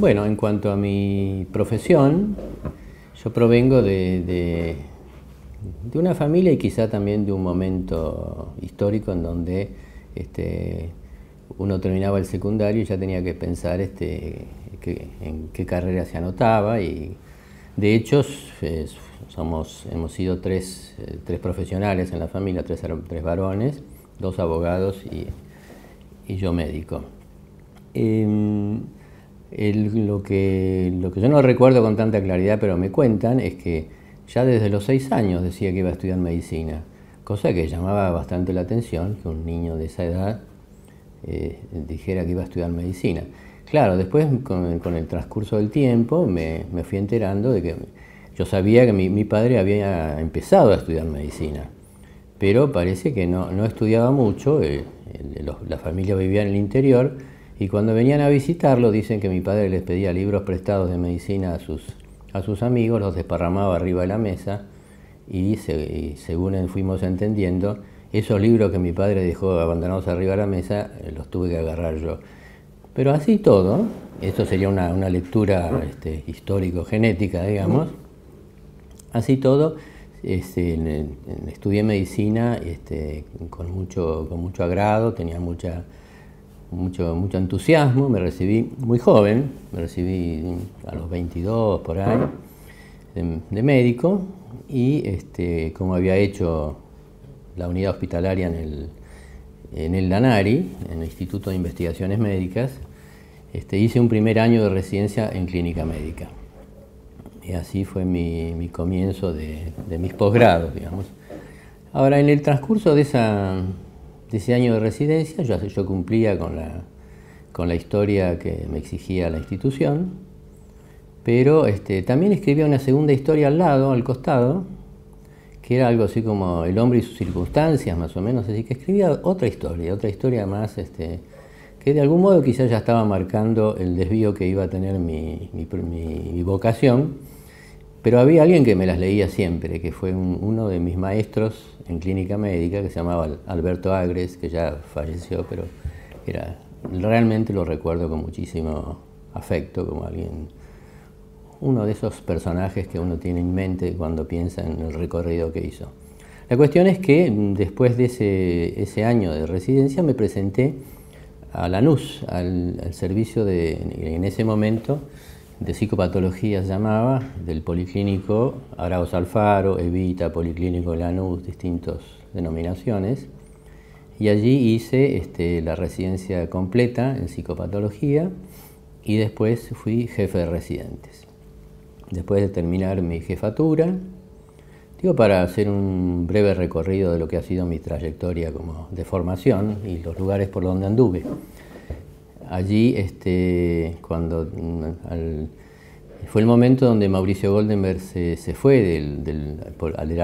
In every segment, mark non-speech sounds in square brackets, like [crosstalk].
Bueno, en cuanto a mi profesión, yo provengo de, de, una familia y quizá también de un momento histórico en donde este, uno terminaba el secundario y ya tenía que pensar este, en qué carrera se anotaba y de hecho somos, hemos sido tres, profesionales en la familia, tres, tres varones, dos abogados y, yo médico. Em, lo, que, yo no recuerdo con tanta claridad, pero me cuentan, es que ya desde los seis años decía que iba a estudiar medicina, cosa que llamaba bastante la atención que un niño de esa edad eh, dijera que iba a estudiar medicina. Claro, después con, el transcurso del tiempo me, fui enterando de que yo sabía que mi, padre había empezado a estudiar medicina, pero parece que no, estudiaba mucho, eh, la familia vivía en el interior, y cuando venían a visitarlo, dicen que mi padre les pedía libros prestados de medicina a sus, a sus amigos, los desparramaba arriba de la mesa y, según fuimos entendiendo, esos libros que mi padre dejó abandonados arriba de la mesa eh, los tuve que agarrar yo. Pero así todo, esto sería una, lectura este, histórico-genética, digamos, así todo, este, estudié medicina este, con, mucho, con mucho agrado, tenía mucha mucho, mucho entusiasmo, me recibí muy joven, me recibí a los 22 por ahí de, médico y este, como había hecho la unidad hospitalaria en el, en el DANARI, en el Instituto de Investigaciones Médicas, este, hice un primer año de residencia en clínica médica. Y así fue mi, comienzo de, de mis posgrados, digamos. Ahora, en el transcurso de esa, de ese año de residencia yo, cumplía con la, historia que me exigía la institución, pero este, también escribía una segunda historia al lado, al costado, que era algo así como El hombre y sus circunstancias, más o menos, así que escribía otra historia, otra historia más, este, que de algún modo quizás ya estaba marcando el desvío que iba a tener mi, mi vocación pero había alguien que me las leía siempre, que fue uno de mis maestros en clínica médica, que se llamaba Alberto Agres, que ya falleció, pero era, realmente lo recuerdo con muchísimo afecto, como alguien, uno de esos personajes que uno tiene en mente cuando piensa en el recorrido que hizo. La cuestión es que mm, después de ese, año de residencia me presenté a la al, al servicio de, en ese momento, de psicopatología llamaba, del Policlínico Arauz Alfaro, Evita, Policlínico Lanús, distintas denominaciones. Y allí hice este, la residencia completa en psicopatología y después fui jefe de residentes. Después de terminar mi jefatura, digo para hacer un breve recorrido de lo que ha sido mi trayectoria como de formación y los lugares por donde anduve allí, este, cuando mm, fue el momento donde Mauricio Goldenberg se, fue del, del,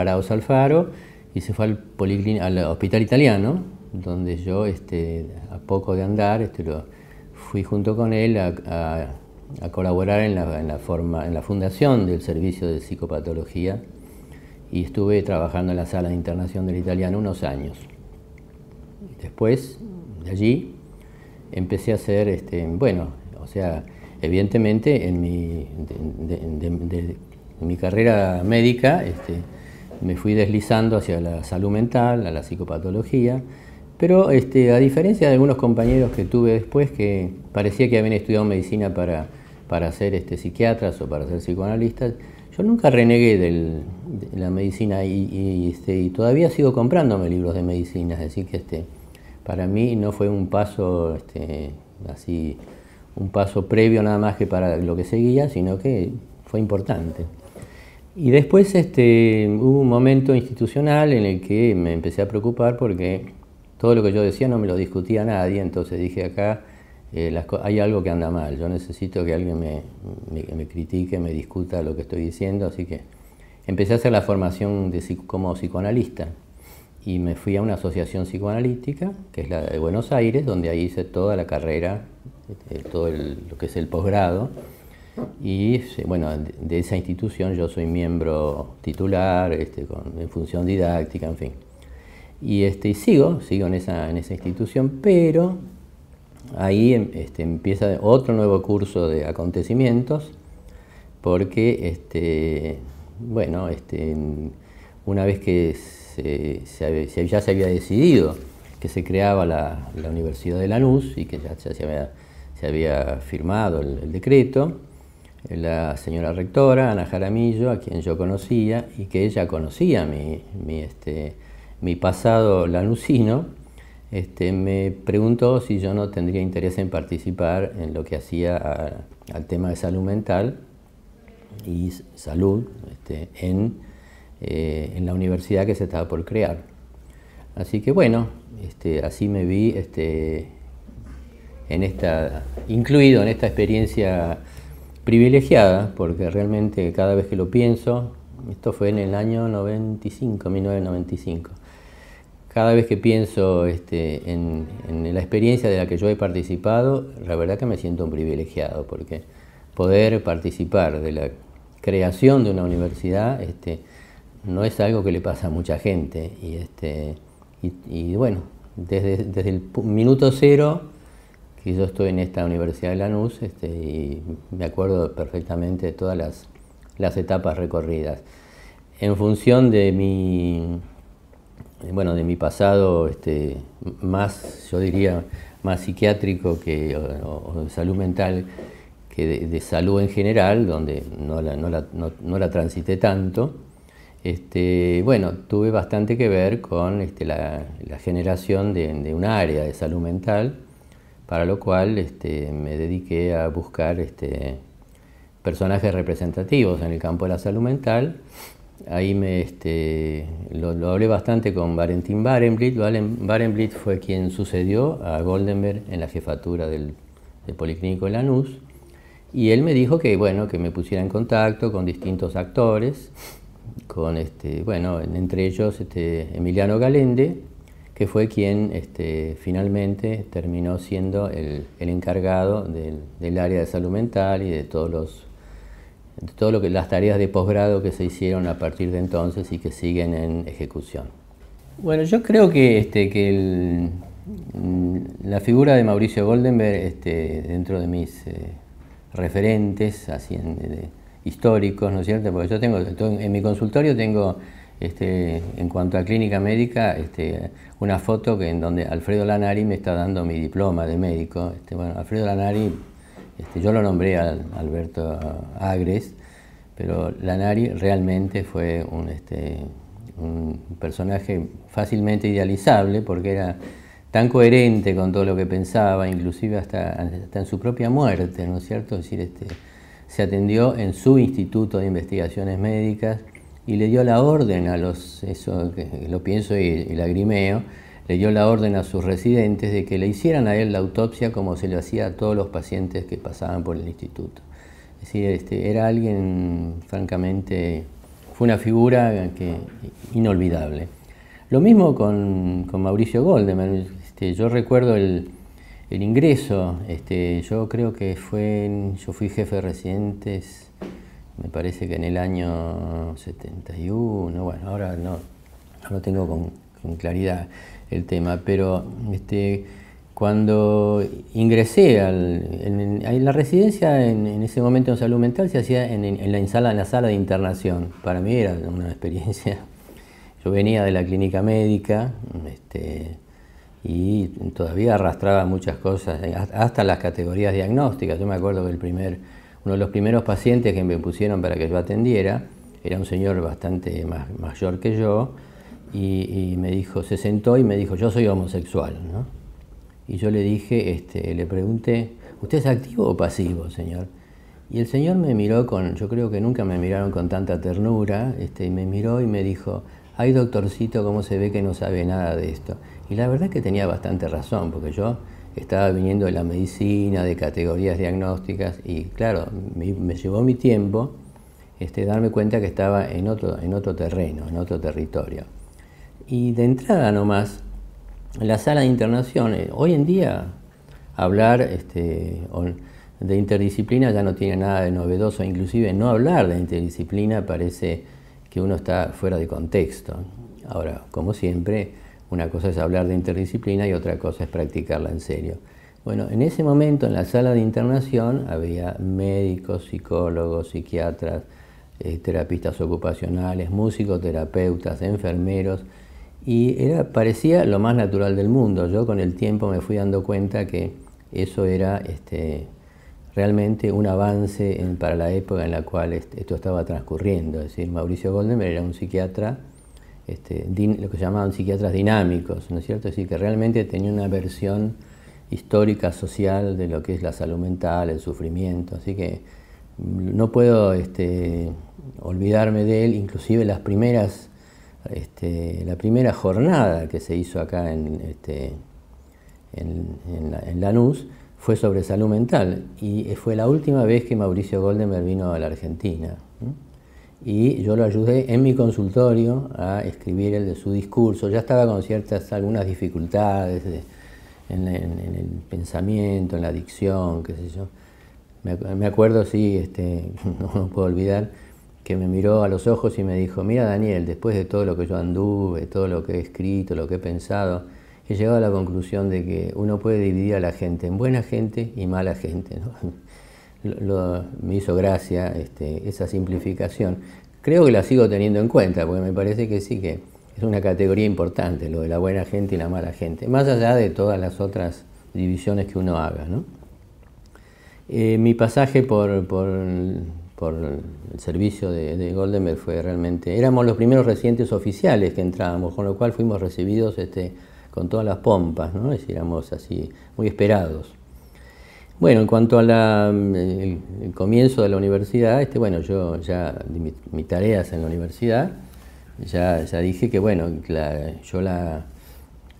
Alfaro y se fue al, al hospital italiano, donde yo, este, a poco de andar, este, fui junto con él a, colaborar en la, forma, en la fundación del servicio de psicopatología y estuve trabajando en la sala de internación del italiano unos años. Después, de allí, empecé a hacer, este, bueno, o sea, evidentemente en mi, mi carrera médica este, me fui deslizando hacia la salud mental, a la psicopatología, pero este, a diferencia de algunos compañeros que tuve después que parecía que habían estudiado medicina para, para ser este, psiquiatras o para ser psicoanalistas, yo nunca renegué de la medicina este, y, todavía sigo comprándome libros de medicina, es decir que este, para mí no fue un paso este, así, un paso previo nada más que para lo que seguía, sino que fue importante. Y después este, hubo un momento institucional en el que me empecé a preocupar porque todo lo que yo decía no me lo discutía nadie, entonces dije acá eh, hay algo que anda mal, yo necesito que alguien me, me, critique, me discuta lo que estoy diciendo, así que empecé a hacer la formación de, como psicoanalista y me fui a una asociación psicoanalítica, que es la de Buenos Aires, donde ahí hice toda la carrera, eh, todo lo que es el posgrado. Y eh, bueno, de esa institución yo soy miembro titular, este, en función didáctica, en fin. Y, este, sigo, sigo en esa, en esa institución, pero ahí em, este, empieza otro nuevo curso de acontecimientos, porque, este, bueno, este, una vez que ya se había decidido que se creaba la, Universidad de Lanús y que ya, se, había, firmado el, decreto, la señora rectora, Ana Jaramillo, a quien yo conocía y que ella conocía mi, este, pasado lanucino, este, me preguntó si yo no tendría interés en participar en lo que hacía al tema de salud mental y salud este, en eh, en la universidad que se estaba por crear. Así que bueno, este, así me vi este, en esta, incluido en esta experiencia privilegiada, porque realmente cada vez que lo pienso, esto fue en el año 95, 1995, cada vez que pienso este, en, en, la experiencia de la que yo he participado, la verdad que me siento un privilegiado, porque poder participar de la creación de una universidad este, no es algo que le pasa a mucha gente. Y, este, bueno, desde, el minuto cero que yo estoy en esta Universidad de Lanús, este, y me acuerdo perfectamente de todas las, etapas recorridas. En función de mi, bueno, de mi pasado este, más, yo diría, más psiquiátrico que, o, de salud mental que de, salud en general, donde no la, no no la transité tanto, este, bueno, tuve bastante que ver con este, la, generación de, un área de salud mental, para lo cual este, me dediqué a buscar personajes representativos en el campo de la salud mental. Ahí me, lo, lo, hablé bastante con Valentín Barenblit. Barenblit fue quien sucedió a Goldenberg en la jefatura del, Policlínico de Lanús. Y él me dijo que, bueno, que me pusiera en contacto con distintos actores con este, bueno, entre ellos este, Emiliano Galende, que fue quien este, finalmente terminó siendo el, encargado del, área de salud mental y de todos los todo lo que las tareas de posgrado que se hicieron a partir de entonces y que siguen en ejecución. Bueno, yo creo que, este, que el, mm, la figura de Mauricio Goldenberg, este, dentro de mis eh, referentes, así históricos, ¿no es cierto? Porque yo tengo, en mi consultorio tengo, este, en cuanto a clínica médica, este, una foto que en donde Alfredo Lanari me está dando mi diploma de médico. Este, bueno, Alfredo Lanari, este, yo lo nombré Alberto Agres, pero Lanari realmente fue un, este, un personaje fácilmente idealizable porque era tan coherente con todo lo que pensaba, inclusive hasta, hasta en su propia muerte, ¿no es cierto? decir, este, se atendió en su Instituto de Investigaciones Médicas y le dio la orden a los, eso lo pienso y, lagrimeo, le dio la orden a sus residentes de que le hicieran a él la autopsia como se le hacía a todos los pacientes que pasaban por el instituto. Es decir, este, era alguien, francamente, fue una figura que, inolvidable. Lo mismo con, Mauricio Goldman este, yo recuerdo el, el ingreso, este, yo creo que fue, yo fui jefe de residentes, me parece que en el año 71, bueno, ahora no, no tengo con, claridad el tema, pero este, cuando ingresé al, en, la residencia, en, en, ese momento en salud mental se hacía en, la, sala, en la sala de internación, para mí era una [laughs] experiencia, yo venía de la clínica médica, este, y todavía arrastraba muchas cosas, eh, hasta las categorías diagnósticas. Yo me acuerdo que el primer, uno de los primeros pacientes que me pusieron para que yo atendiera era un señor bastante más, mayor que yo y, me dijo, se sentó y me dijo, yo soy homosexual. ¿no? Y yo le dije, este, le pregunté, ¿usted es activo o pasivo, señor? Y el señor me miró con, yo creo que nunca me miraron con tanta ternura, este, y me miró y me dijo, ay doctorcito, ¿cómo se ve que no sabe nada de esto? Y la verdad que tenía bastante razón, porque yo estaba viniendo de la medicina, de categorías diagnósticas, y claro, me, llevó mi tiempo este, darme cuenta que estaba en otro, en otro terreno, en otro territorio. Y de entrada nomás, la sala de internación, eh, hoy en día hablar este, de interdisciplina ya no tiene nada de novedoso, inclusive no hablar de interdisciplina parece que uno está fuera de contexto. Ahora, como siempre, una cosa es hablar de interdisciplina y otra cosa es practicarla en serio. Bueno, en ese momento en la sala de internación había médicos, psicólogos, psiquiatras, terapeutas eh, terapistas ocupacionales, terapeutas, enfermeros, y era, parecía lo más natural del mundo. Yo con el tiempo me fui dando cuenta que eso era este, realmente un avance para la época en la cual esto estaba transcurriendo. Es decir, Mauricio Goldenberg era un psiquiatra este, lo que llamaban psiquiatras dinámicos, ¿no es cierto? Es que realmente tenía una versión histórica, social de lo que es la salud mental, el sufrimiento, así que no puedo este, olvidarme de él, inclusive las primeras, este, la primera jornada que se hizo acá en, Lanús fue sobre salud mental y fue la última vez que Mauricio Goldenberg vino a la Argentina y yo lo ayudé en mi consultorio a escribir el de su discurso. Ya estaba con ciertas algunas dificultades en, el pensamiento, en la dicción, qué sé yo. Me, acuerdo, sí, este, [laughs] no, no, puedo olvidar, que me miró a los ojos y me dijo, mira Daniel, después de todo lo que yo anduve, todo lo que he escrito, lo que he pensado, he llegado a la conclusión de que uno puede dividir a la gente en buena gente y mala gente me hizo gracia este, esa simplificación. Creo que la sigo teniendo en cuenta, porque me parece que sí que es una categoría importante lo de la buena gente y la mala gente, más allá de todas las otras divisiones que uno haga. ¿no? Eh, mi pasaje por, por, el servicio de, de, Goldenberg fue realmente... Éramos los primeros residentes oficiales que entrábamos, con lo cual fuimos recibidos este, con todas las pompas, ¿no? es éramos así muy esperados. Bueno, en cuanto al mm, comienzo de la universidad, este, bueno, yo ya, mis tareas en la universidad, ya, ya dije que, bueno, yo la,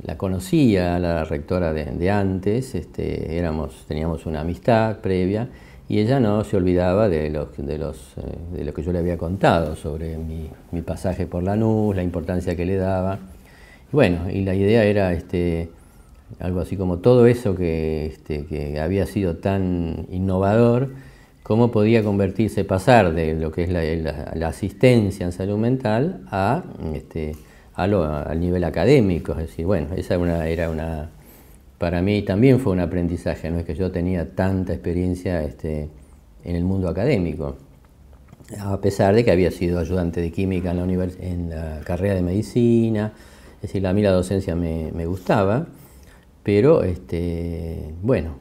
la conocía, la rectora de, antes, este, éramos, teníamos una amistad previa y ella no se olvidaba de, los, de, los, eh, de lo que yo le había contado sobre mi, mi pasaje por la Lanús, la importancia que le daba. Y bueno, y la idea era... Este, algo así como todo eso este, que, había sido tan innovador, cómo podía convertirse, pasar de lo que es la, asistencia en salud mental a, este, al nivel académico. Es decir, bueno, esa era una, para mí también fue un aprendizaje, no es que yo tenía tanta experiencia este, en el mundo académico, a pesar de que había sido ayudante de química en la, carrera de medicina, es decir, a mí la docencia me gustaba pero este, bueno,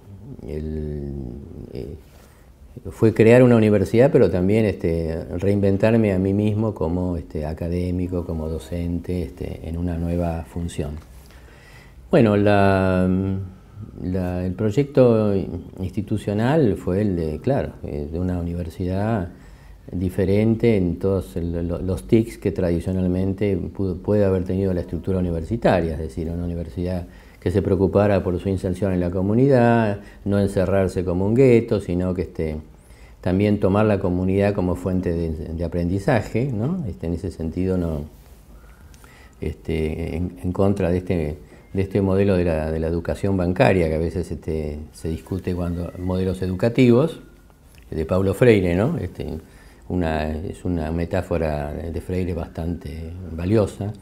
eh, fue crear una universidad, pero también este, reinventarme a mí mismo como este, académico, como docente, este, en una nueva función. Bueno, el proyecto institucional fue el de, claro, eh, de una universidad diferente en todos los TICs que tradicionalmente puede haber tenido la estructura universitaria, es decir, una universidad que se preocupara por su inserción en la comunidad, no encerrarse como un gueto, sino que este, también tomar la comunidad como fuente de, aprendizaje, ¿no? Este, en ese sentido no este, en, contra de este, de este modelo de la, de la educación bancaria, que a veces este, se discute cuando modelos educativos, de Pablo Freire, ¿no? Este, es una metáfora de Freire bastante valiosa.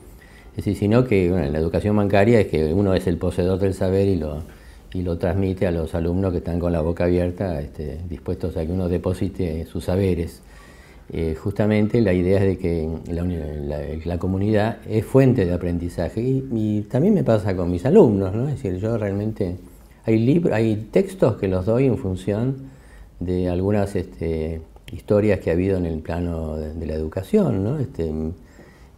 Es decir, sino que la educación bancaria es que uno es el poseedor del saber y lo, lo transmite a los alumnos que están con la boca abierta, este, dispuestos a que uno deposite sus saberes. Eh, justamente la idea es de que la, comunidad es fuente de aprendizaje y, también me pasa con mis alumnos, ¿no? es decir, yo realmente hay, libros, hay textos que los doy en función de algunas este, historias que ha habido en el plano de, la educación. ¿no? Este,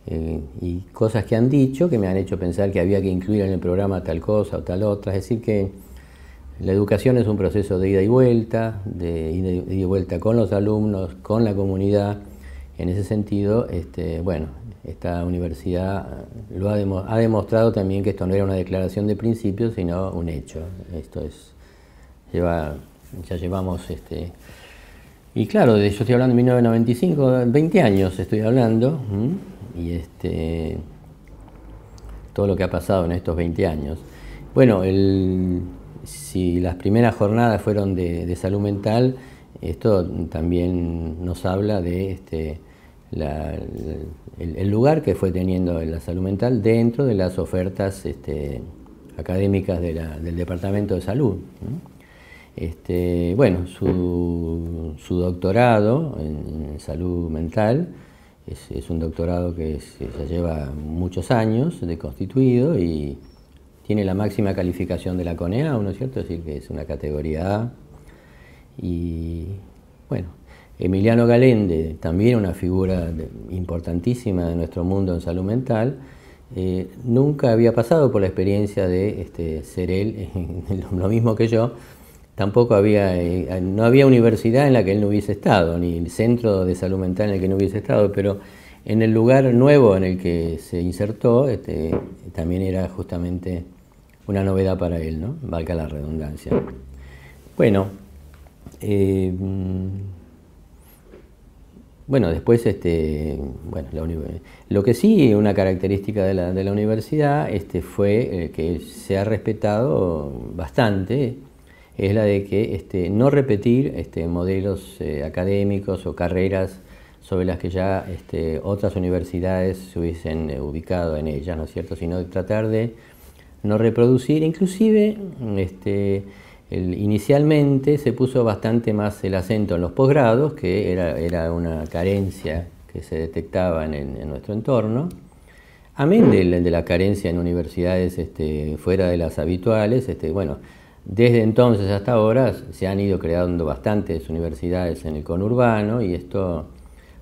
eh, y cosas que han dicho que me han hecho pensar que había que incluir en el programa tal cosa o tal otra. Es decir, que la educación es un proceso de ida y vuelta, de ida y vuelta con los alumnos, con la comunidad. En ese sentido, este, bueno, esta universidad lo ha, ha demostrado también que esto no era una declaración de principios, sino un hecho. Esto es, lleva, ya llevamos este, y claro, yo estoy hablando de 1995, 20 años estoy hablando y este, todo lo que ha pasado en estos 20 años. Bueno, el, si las primeras jornadas fueron de, salud mental, esto también nos habla de este, el, lugar que fue teniendo la salud mental dentro de las ofertas este, académicas del Departamento de Salud. Este, bueno, su, su doctorado en salud mental es, un doctorado que se eh, lleva muchos años de constituido y tiene la máxima calificación de la CONEA, ¿no es cierto? Es decir, que es una categoría A. Y bueno, Emiliano Galende, también una figura importantísima de nuestro mundo en salud mental, eh, nunca había pasado por la experiencia de este, ser él, [laughs] lo mismo que yo, tampoco había, eh, no había universidad en la que él no hubiese estado, ni centro de salud mental en el que no hubiese estado, pero en el lugar nuevo en el que se insertó, este, también era justamente una novedad para él, ¿no? Valga la redundancia. Bueno, em, bueno, después, este, lo que sí, una característica de la, universidad este, fue eh, que se ha respetado bastante es la de que este, no repetir este, modelos eh, académicos o carreras sobre las que ya este, otras universidades se hubiesen eh, ubicado en ellas, ¿no es cierto? Sino de tratar de no reproducir, inclusive este, inicialmente se puso bastante más el acento en los posgrados, que era, era una carencia que se detectaba en, nuestro entorno, amén de, de, la carencia en universidades este, fuera de las habituales, bueno, desde entonces hasta ahora se han ido creando bastantes universidades en el conurbano y esto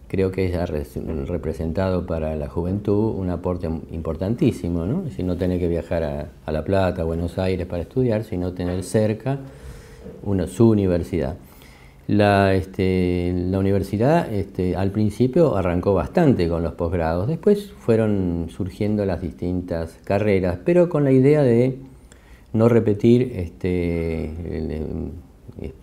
creo que ha representado para la juventud un aporte importantísimo, ¿no? Es decir, no tener que viajar a, La Plata, a Buenos Aires para estudiar, sino tener cerca una, su universidad. Este, la, universidad este, al principio arrancó bastante con los posgrados, después fueron surgiendo las distintas carreras, pero con la idea de no repetir este,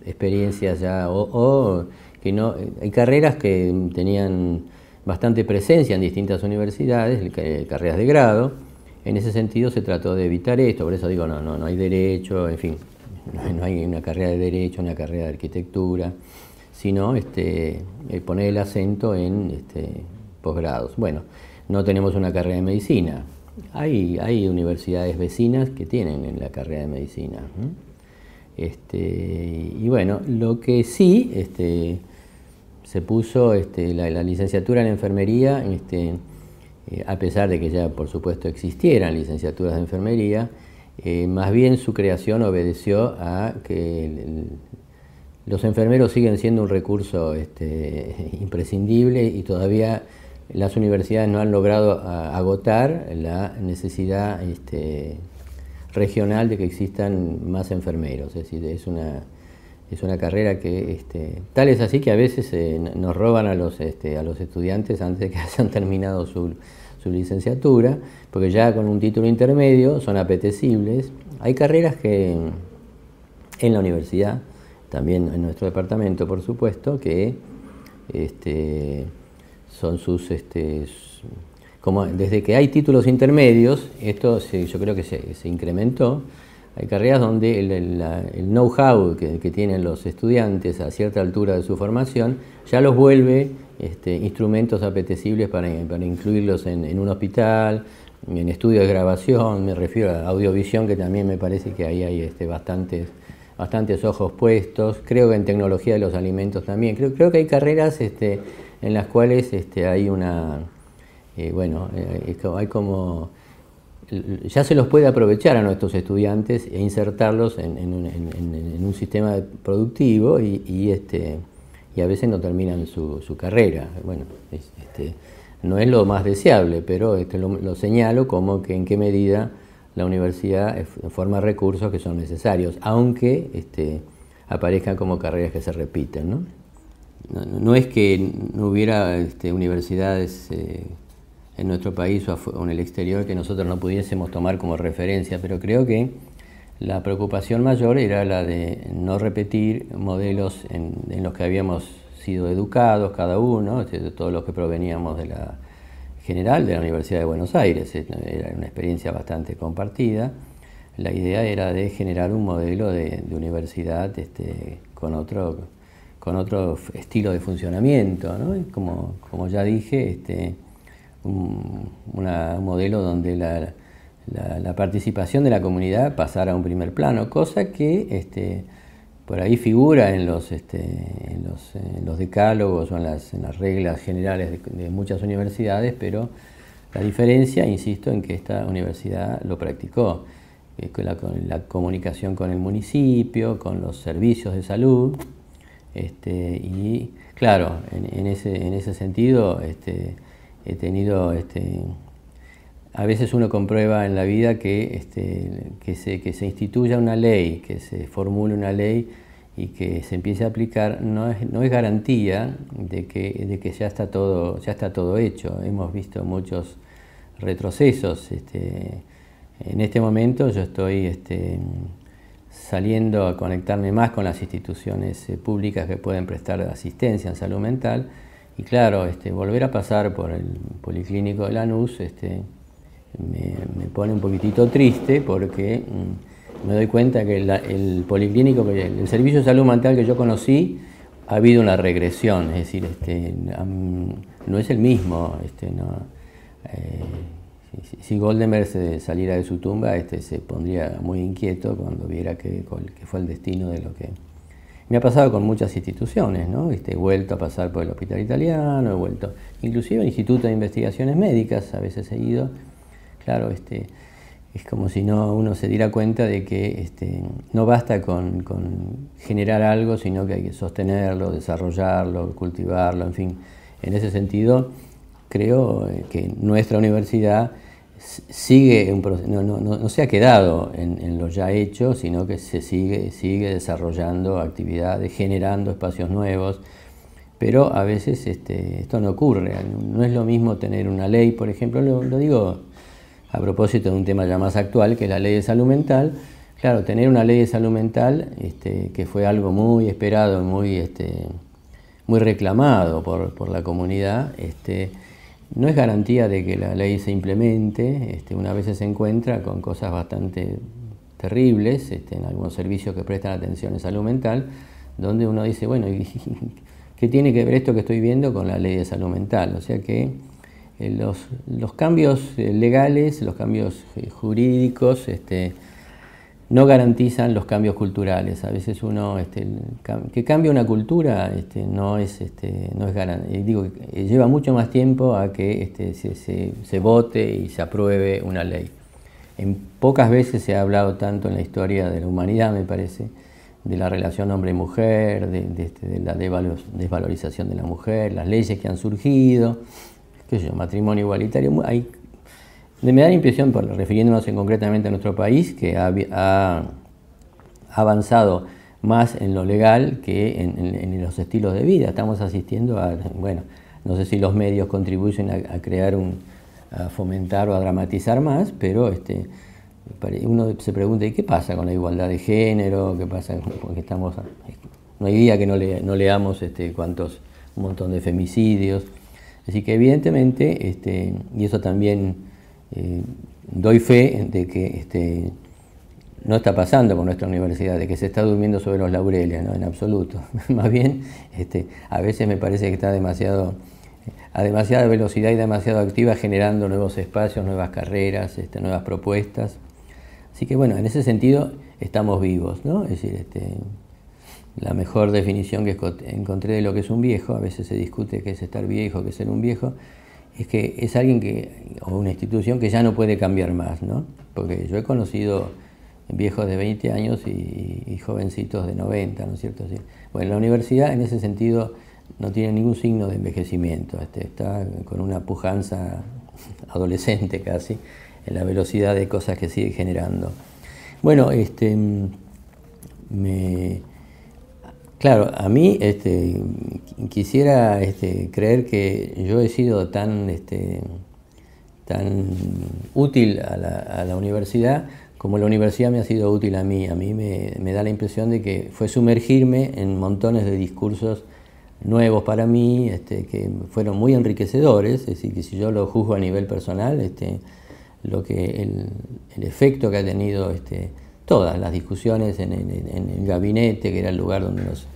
experiencias ya o, que no hay carreras que tenían bastante presencia en distintas universidades, eh, carreras de grado. En ese sentido se trató de evitar esto, por eso digo, no, no, no hay derecho, en fin, no hay una carrera de derecho, una carrera de arquitectura, sino este, eh, poner el acento en este, posgrados. Bueno, no tenemos una carrera de medicina, hay, universidades vecinas que tienen en la carrera de medicina. Este, y bueno, lo que sí este, se puso este, la, licenciatura en enfermería, este, eh, a pesar de que ya por supuesto existieran licenciaturas de enfermería, eh, más bien su creación obedeció a que los enfermeros siguen siendo un recurso este, imprescindible y todavía las universidades no han logrado ah, agotar la necesidad este, regional de que existan más enfermeros. Es decir, es una, es una carrera que este, tal es así que a veces eh, nos roban a los, este, a los estudiantes antes de que [laughs] hayan terminado su, su, licenciatura, porque ya con un título intermedio son apetecibles. Hay carreras que en la universidad, también en nuestro departamento por supuesto, que este, son sus, este, como desde que hay títulos intermedios, esto se, yo creo que se, incrementó, hay carreras donde el, el, know-how que, tienen los estudiantes a cierta altura de su formación ya los vuelve este, instrumentos apetecibles para, incluirlos en, un hospital, en estudios de grabación, me refiero a audiovisión, que también me parece que ahí hay este, bastantes, bastantes ojos puestos, creo que en tecnología de los alimentos también, creo, creo que hay carreras... Este, en las cuales este, hay una, eh, bueno, eh, hay como, ya se los puede aprovechar a nuestros estudiantes e insertarlos en, un, sistema productivo y, este, y a veces no terminan su, carrera. Bueno, este, no es lo más deseable, pero este, lo, señalo como que en qué medida la universidad eh, forma recursos que son necesarios, aunque este, aparezcan como carreras que se repiten. ¿no? No, es que no hubiera este, universidades eh, en nuestro país o, en el exterior que nosotros no pudiésemos tomar como referencia, pero creo que la preocupación mayor era la de no repetir modelos en, los que habíamos sido educados cada uno, este, todos los que proveníamos de la general de la Universidad de Buenos Aires, este, era una experiencia bastante compartida. La idea era de generar un modelo de, universidad con otro con otro estilo de funcionamiento, como, ya dije, este, un, modelo donde la, participación de la comunidad pasara a un primer plano, cosa que este, por ahí figura este, en los, decálogos o en las, reglas generales de, muchas universidades, pero la diferencia, insisto, en que esta universidad lo practicó, eh, con la comunicación con el municipio, con los servicios de salud, este, y claro, en, ese, sentido este, he tenido... Este, a veces uno comprueba en la vida que, este, que, se, instituya una ley, que se formule una ley y que se empiece a aplicar, no es, no es garantía de que, que ya, está todo, ya está todo hecho. Hemos visto muchos retrocesos. Este, en este momento yo estoy saliendo a conectarme más con las instituciones eh, públicas que pueden prestar asistencia en salud mental. Y claro, este, volver a pasar por el Policlínico de Lanús este, me, pone un poquitito triste porque mm, me doy cuenta que el Policlínico, el servicio de salud mental que yo conocí, ha habido una regresión, es decir, este, no es el mismo. Este, no, eh, si Goldenberg se saliera de su tumba, este, se pondría muy inquieto cuando viera que, fue el destino de lo que... Me ha pasado con muchas instituciones, ¿no? Este, he vuelto a pasar por el hospital italiano, he vuelto, inclusive al Instituto de Investigaciones Médicas, a veces he ido. Claro, este, es como si no uno se diera cuenta de que este, no basta con generar algo, sino que hay que sostenerlo, desarrollarlo, cultivarlo, en fin. En ese sentido, creo eh, que nuestra universidad sigue no, se ha quedado en, lo ya hecho, sino que se sigue, sigue desarrollando actividades, generando espacios nuevos, pero a veces este, esto no ocurre, no es lo mismo tener una ley, por ejemplo, lo, digo a propósito de un tema ya más actual, que es la ley de salud mental, claro, tener una ley de salud mental, este, que fue algo muy esperado, muy, este, muy reclamado por, la comunidad, este, no es garantía de que la ley se implemente, este, una vez se encuentra con cosas bastante terribles este, en algunos servicios que prestan atención en salud mental, donde uno dice, bueno, ¿y [laughs] ¿qué tiene que ver esto que estoy viendo con la ley de salud mental? O sea que eh, los, los, cambios eh, legales, los cambios eh, jurídicos, este, no garantizan los cambios culturales. A veces uno, este, que cambie una cultura este, no es, este, no es eh, Digo, eh, lleva mucho más tiempo a que este, se, vote y se apruebe una ley. En pocas veces se ha hablado tanto en la historia de la humanidad, me parece, de la relación hombre-mujer, de, este, la desvalorización de la mujer, las leyes que han surgido, qué sé yo, matrimonio igualitario. Hay me da la impresión, pues, refiriéndonos en concretamente a nuestro país, que ha, avanzado más en lo legal que en, los estilos de vida. Estamos asistiendo a, bueno, no sé si los medios contribuyen a, crear un, a fomentar o a dramatizar más, pero este, uno se pregunta, ¿y qué pasa con la igualdad de género? ¿Qué pasa? Porque estamos, no hay día que no, leamos este, cuántos, un montón de femicidios. Así que evidentemente, este, y eso también eh, doy fe de que este, no está pasando con nuestra universidad, de que se está durmiendo sobre los laureles, ¿no? en absoluto. [laughs] Más bien, este, a veces me parece que está demasiado, a demasiada velocidad y demasiado activa generando nuevos espacios, nuevas carreras, este, nuevas propuestas. Así que bueno, en ese sentido estamos vivos, ¿no? Es decir, la mejor definición que encontré de lo que es un viejo, a veces se discute qué es estar viejo, qué es ser un viejo, es que es alguien que, o una institución que ya no puede cambiar más, ¿no? Porque yo he conocido viejos de 20 años y, jovencitos de 90, ¿no es cierto? bueno, la universidad en ese sentido no tiene ningún signo de envejecimiento, este, está con una pujanza [laughs] adolescente casi, en la velocidad de cosas que sigue generando. Bueno, este, mm, me, Claro, a mí este, quisiera este, creer que yo he sido tan, este, tan útil a la, universidad como la universidad me ha sido útil a mí. A mí me, da la impresión de que fue sumergirme en montones de discursos nuevos para mí, que fueron muy enriquecedores, es decir, que si yo lo juzgo a nivel personal, este, lo que el, efecto que ha tenido todas las discusiones en, el gabinete, que era el lugar donde los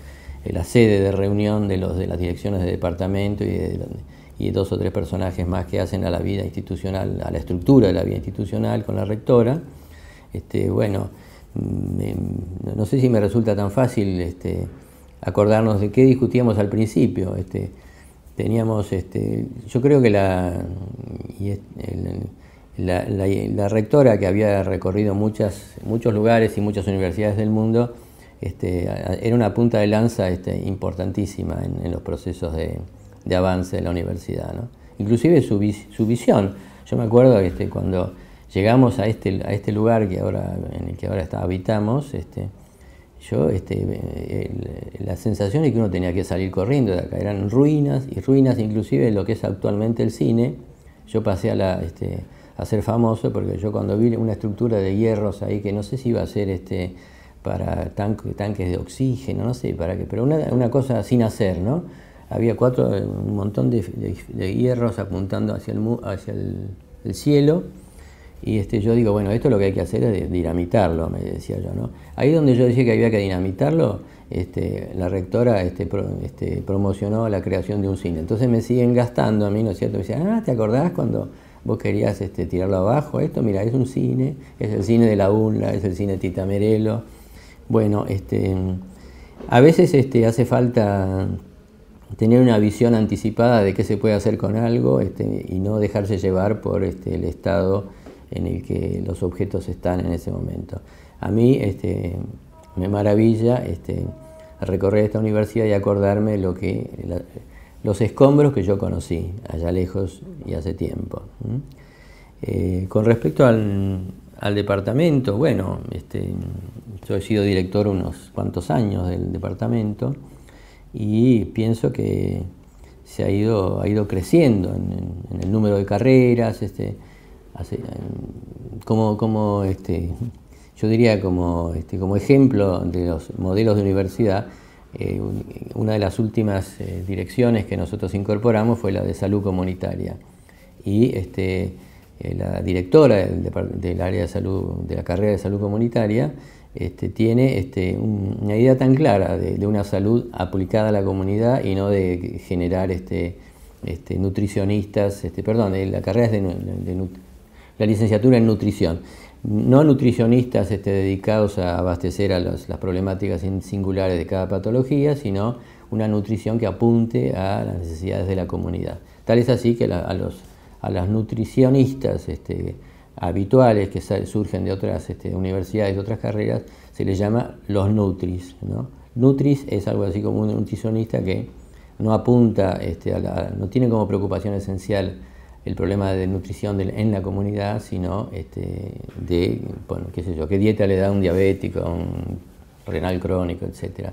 eh, la sede de reunión de, los, de las direcciones de departamento y, dos o tres personajes más que hacen a la vida institucional, a la estructura de la vida institucional con la rectora. Este, bueno, mm, em, no sé si me resulta tan fácil este, acordarnos de qué discutíamos al principio. Este, teníamos, este, yo creo que la, el, la, la, rectora que había recorrido muchas, muchos lugares y muchas universidades del mundo, este, era una punta de lanza este, importantísima en, los procesos de, avance de la universidad. Inclusive su, visión. Yo me acuerdo este, cuando llegamos a este, a este lugar que ahora, en el que ahora está, habitamos, este, yo, eh, la sensación es que uno tenía que salir corriendo de acá. Eran ruinas y ruinas, inclusive lo que es actualmente el cine. Yo pasé a la hacer famoso, porque yo cuando vi una estructura de hierros ahí, que no sé si iba a ser este, para tanques de oxígeno, no sé para qué, pero una, cosa sin hacer, ¿no? Había cuatro, un montón de, hierros apuntando hacia el, hacia el, cielo. Y este, yo digo, bueno, esto lo que hay que hacer es dinamitarlo, me decía yo, ¿no? Ahí donde yo decía que había que dinamitarlo, este, la rectora este, este, promocionó la creación de un cine. Entonces me siguen gastando a mí, ¿no es cierto? Me dicen, ah, ¿te acordás cuando vos querías este, tirarlo abajo, esto, mira, es un cine, es el cine de la UNLA, es el cine Tita Merelo. Bueno, este, a veces este, hace falta tener una visión anticipada de qué se puede hacer con algo este, y no dejarse llevar por este, el estado en el que los objetos están en ese momento. A mí este, me maravilla este, recorrer esta universidad y acordarme lo que los escombros que yo conocí allá lejos y hace tiempo. Eh, con respecto al, departamento, bueno, este, yo he sido director unos cuantos años del departamento y pienso que se ha ido, ha ido creciendo en, el número de carreras, este, como, como este, yo diría como, este, como ejemplo de los modelos de universidad, eh, una de las últimas eh, direcciones que nosotros incorporamos fue la de salud comunitaria. Y este, eh, la directora del, área de salud, de la carrera de salud comunitaria, este, tiene este, una idea tan clara de, una salud aplicada a la comunidad y no de generar nutricionistas, perdón, la carrera es de, de, la licenciatura en nutrición. No nutricionistas este, dedicados a abastecer a las problemáticas singulares de cada patología, sino una nutrición que apunte a las necesidades de la comunidad. Tal es así que a, los, las nutricionistas este, habituales que surgen de otras este, universidades, de otras carreras, se les llama los nutris. Nutris es algo así como un nutricionista que no apunta, no tiene como preocupación esencial el problema de nutrición en la comunidad, sino este, de, bueno, qué sé yo, qué dieta le da un diabético, un renal crónico, etc.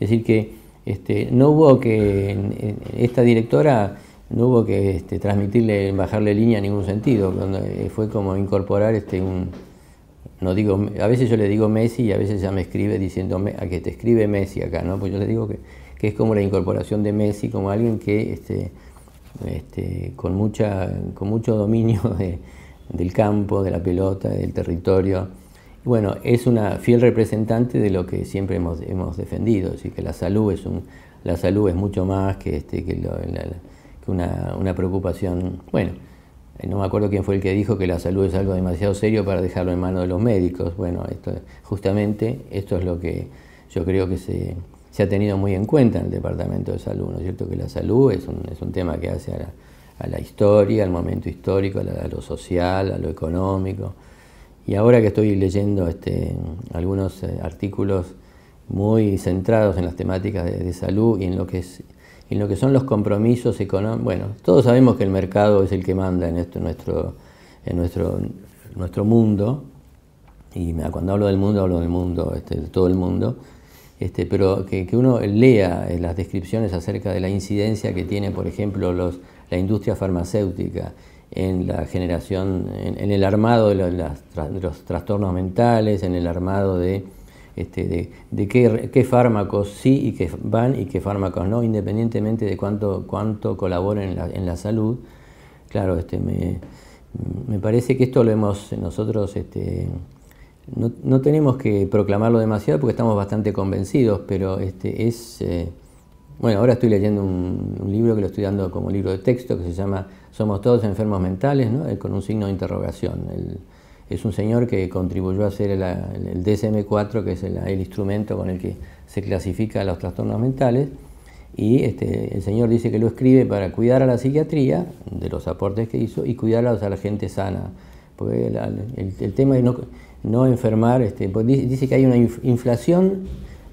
Es decir, que este, no hubo que, esta directora no hubo que este, transmitirle, bajarle línea en ningún sentido, eh, fue como incorporar este, un, no digo, a veces yo le digo Messi y a veces ya me escribe diciéndome a que te escribe Messi acá, ¿no? Pues yo le digo que, que es como la incorporación de Messi como alguien que este, este, con, mucha, con mucho dominio [laughs] del campo, de la pelota, del territorio. bueno, es una fiel representante de lo que siempre hemos, defendido, así que la salud es, un, la salud es mucho más que, este, que, una, preocupación. Bueno, no me acuerdo quién fue el que dijo que la salud es algo demasiado serio para dejarlo en manos de los médicos. Bueno, esto, justamente esto es lo que yo creo que se, se ha tenido muy en cuenta en el Departamento de Salud, ¿no es cierto? Que la salud es un, es un tema que hace a la, historia, al momento histórico, a, lo social, a lo económico. Y ahora que estoy leyendo este, algunos eh, artículos muy centrados en las temáticas de, salud y en lo que son los compromisos económicos. Bueno, todos sabemos que el mercado es el que manda en, nuestro, nuestro mundo, y cuando hablo del mundo, hablo del mundo, este, de todo el mundo, este, pero que, uno lea eh, las descripciones acerca de la incidencia que tiene, por ejemplo, los, la industria farmacéutica en la generación, en, el armado de los, trastornos mentales, en el armado de, este, de, qué, fármacos sí y qué van y qué fármacos no, independientemente de cuánto, cuánto colaboren en la, salud. Claro, este, me, me parece que esto lo hemos nosotros... Este, no, tenemos que proclamarlo demasiado porque estamos bastante convencidos, pero este, es... Eh, bueno, ahora estoy leyendo un, libro que lo estoy dando como libro de texto que se llama Somos todos enfermos mentales, ¿no? Eh, con un signo de interrogación. es un señor que contribuyó a hacer el, DSM-4, que es el, instrumento con el que se clasifica los trastornos mentales, y este, el señor dice que lo escribe para cuidar a la psiquiatría, de los aportes que hizo, y cuidar a la gente sana. Porque el, tema es no enfermar, este, pues dice que hay una inflación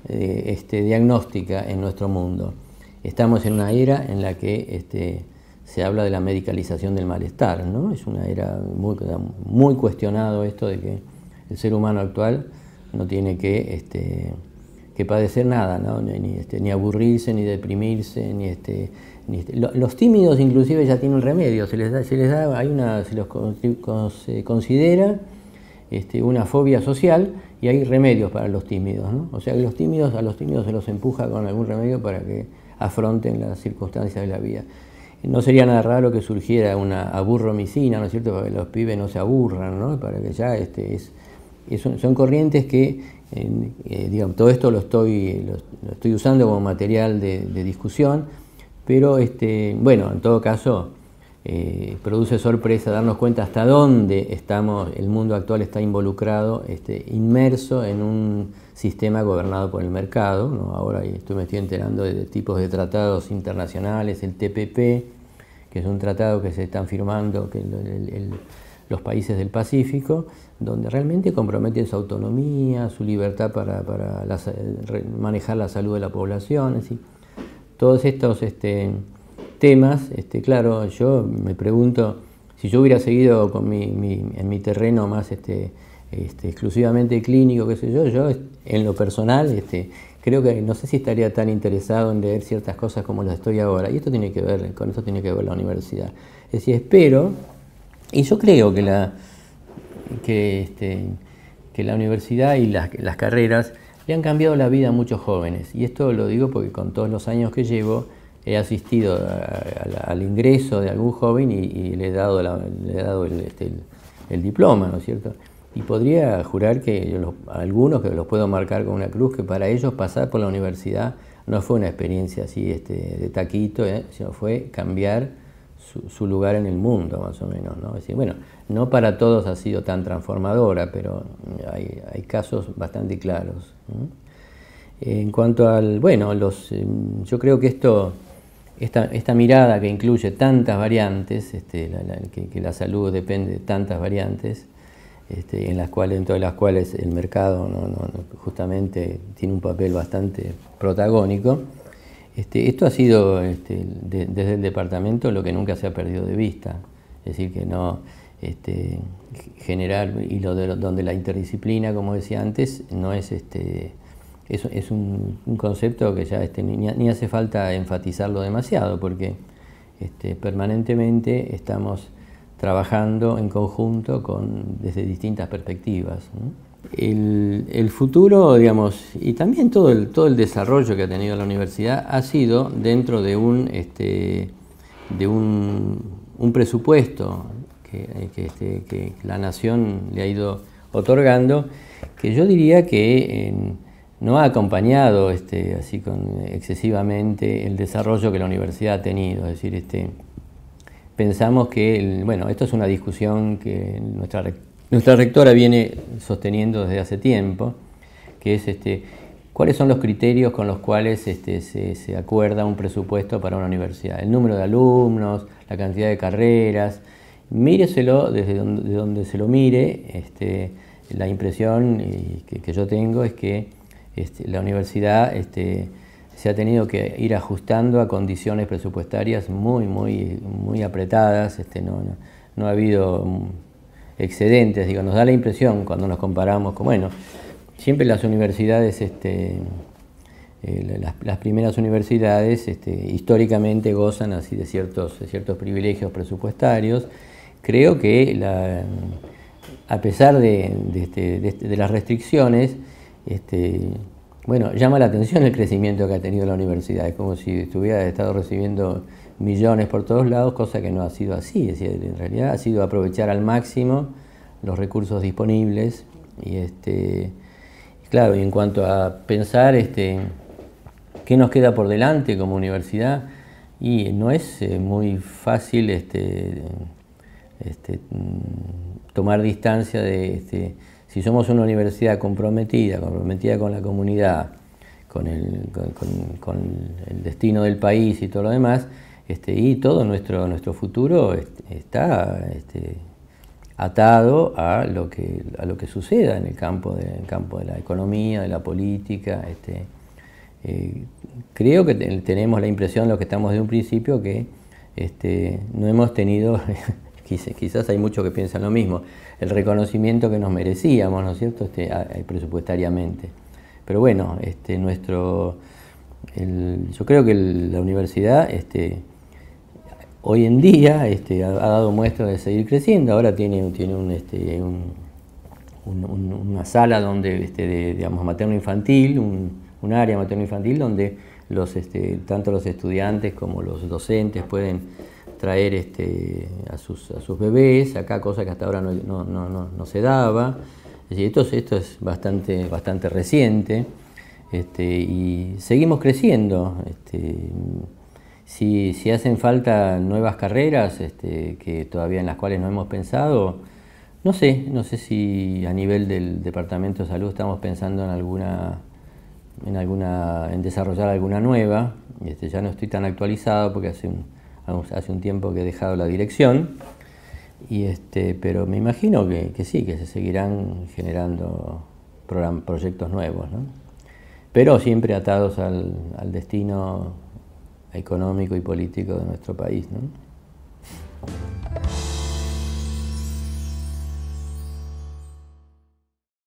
eh, este, diagnóstica en nuestro mundo. Estamos en una era en la que este, se habla de la medicalización del malestar, ¿no? Es una era muy, muy cuestionado esto de que el ser humano actual no tiene que, este, padecer nada, este, ni, aburrirse, ni deprimirse, ni este, los tímidos inclusive ya tienen remedio, se les da, se les da, hay una, se los se considera este, una fobia social y hay remedios para los tímidos. ¿no? O sea, que los tímidos, a los tímidos se los empuja con algún remedio para que afronten las circunstancias de la vida. No sería nada raro que surgiera una aburromicina, ¿no es cierto?, para que los pibes no se aburran, ¿no? Para que ya este, es, son corrientes que, eh, digamos, todo esto lo estoy, estoy usando como material de, de discusión, pero este, bueno, en todo caso, eh, produce sorpresa darnos cuenta hasta dónde estamos, el mundo actual está involucrado, este, inmerso en un sistema gobernado por el mercado. ¿no? Ahora estoy me estoy enterando de tipos de tratados internacionales, el TPP, que es un tratado que se están firmando que los países del Pacífico, donde realmente comprometen su autonomía, su libertad para, para manejar la salud de la población, todos estos... Este, este, claro, yo me pregunto, si yo hubiera seguido en mi terreno más este, este, exclusivamente clínico, qué sé yo, yo en lo personal creo que no sé si estaría tan interesado en leer ciertas cosas como las estoy ahora. Y esto tiene que ver, con esto tiene que ver la universidad. Es decir, espero, y yo creo que la, que, la universidad y las, las carreras le han cambiado la vida a muchos jóvenes. Y esto lo digo porque con todos los años que llevo, he asistido al ingreso de algún joven y, le he dado, le he dado este, el, diploma, ¿no es cierto? Y podría jurar que algunos que los puedo marcar con una cruz, que para ellos pasar por la universidad no fue una experiencia así este, de taquito, ¿eh? sino fue cambiar su, lugar en el mundo, más o menos. ¿no? decir, bueno, no para todos ha sido tan transformadora, pero hay, casos bastante claros. En cuanto al, bueno, los, em, yo creo que esto esta, esta, mirada que incluye tantas variantes, este, que, la salud depende de tantas variantes, este, en las cuales, en todas las cuales el mercado justamente tiene un papel bastante protagónico. Este, esto ha sido este, desde el departamento lo que nunca se ha perdido de vista, es decir, que no este, generar y lo de, donde la interdisciplina, como decía antes, no es este, es, un, concepto que ya este, ni, hace falta enfatizarlo demasiado, porque este, permanentemente estamos trabajando en conjunto con, desde distintas perspectivas. El, futuro, digamos, y también todo el, todo el desarrollo que ha tenido la universidad ha sido dentro de un, este, de un, presupuesto que, la nación le ha ido otorgando, que yo diría que no ha acompañado este, así con, excesivamente el desarrollo que la universidad ha tenido. Es decir, este, pensamos que, bueno, esto es una discusión que nuestra, rectora viene sosteniendo desde hace tiempo, que es este, cuáles son los criterios con los cuales este, se, acuerda un presupuesto para una universidad. El número de alumnos, la cantidad de carreras, míreselo desde donde, se lo mire. Este, la impresión que yo tengo es que este, la universidad este, se ha tenido que ir ajustando a condiciones presupuestarias muy, muy, muy apretadas, este, no, ha habido mm, excedentes, nos da la impresión cuando nos comparamos con, bueno, siempre las universidades, eh, las, primeras universidades históricamente gozan así de ciertos, privilegios presupuestarios. Creo que a pesar de las restricciones, este, bueno, llama la atención el crecimiento que ha tenido la universidad. Es como si estuviera estado recibiendo millones por todos lados, cosa que no ha sido así. en realidad ha sido aprovechar al máximo los recursos disponibles. Y este, claro, en cuanto a pensar este, qué nos queda por delante como universidad, y no es eh, muy fácil este, este mm, tomar distancia de este, si somos una universidad comprometida, comprometida con la comunidad, con el, destino del país y todo lo demás, este, y todo nuestro, futuro está este, atado a lo, que, a lo que suceda en el campo de, campo de la economía, de la política. Este, eh, creo que tenemos la impresión, los que estamos de un principio, que no hemos tenido, [laughs] quizás hay muchos que piensan lo mismo, el reconocimiento que nos merecíamos, ¿no es cierto?, este, eh, presupuestariamente. Pero bueno, este, nuestro, yo creo que la universidad este, hoy en día este, ha, dado muestra de seguir creciendo, ahora tiene, este, un, una sala donde, de, digamos, materno-infantil, un, área materno-infantil donde los, este, tanto los estudiantes como los docentes pueden traer este, a, sus, a sus bebés, acá cosa que hasta ahora no, se daba. Es decir, esto, es bastante, bastante reciente este, y seguimos creciendo. Este, si, si, hacen falta nuevas carreras este, que todavía en las cuales no hemos pensado, no sé, no sé si a nivel del Departamento de Salud estamos pensando en alguna en, alguna, en desarrollar alguna nueva. Este, ya no estoy tan actualizado porque hace un, hace un tiempo que he dejado la dirección. Y este, pero me imagino que, sí, que se seguirán generando proyectos nuevos, pero siempre atados al, al destino económico y político de nuestro país. ¿no?